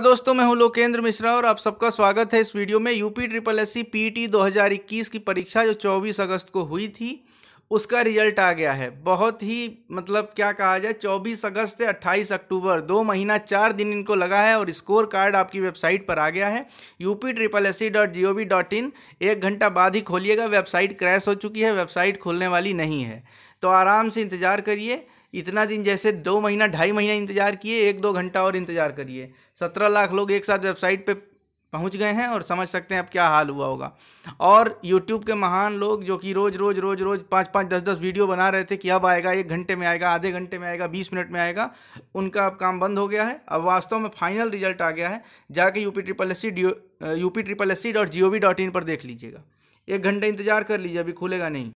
दोस्तों मैं हूं लोकेंद्र मिश्रा और आप सबका स्वागत है इस वीडियो में UP triple S C P T दो की परीक्षा जो 24 अगस्त को हुई थी उसका रिजल्ट आ गया है बहुत ही मतलब क्या कहा जाए 24 अगस्त से 28 अक्टूबर दो महीना चार दिन इनको लगा है और स्कोर कार्ड आपकी वेबसाइट पर आ गया है UP triple S C dot G O V dot in एक घंटा बाद ही खोलिएगा वेबसाइट क्रैश हो चुकी है वेबसाइट खोलने वाली नहीं है तो आराम से इंतज़ार करिए इतना दिन जैसे दो महीना ढाई महीना इंतज़ार किए एक दो घंटा और इंतज़ार करिए सत्रह लाख लोग एक साथ वेबसाइट पे पहुंच गए हैं और समझ सकते हैं अब क्या हाल हुआ होगा और यूट्यूब के महान लोग जो कि रोज़ रोज़ रोज़ रोज़ पाँच पाँच दस दस वीडियो बना रहे थे कि अब आएगा एक घंटे में आएगा आधे घंटे में आएगा बीस मिनट में आएगा उनका अब काम बंद हो गया है अब वास्तव में फाइनल रिजल्ट आ गया है जाके U P triple S C D U P triple S C dot G O V dot in पर देख लीजिएगा एक घंटा इंतजार कर लीजिए अभी खुलेगा नहीं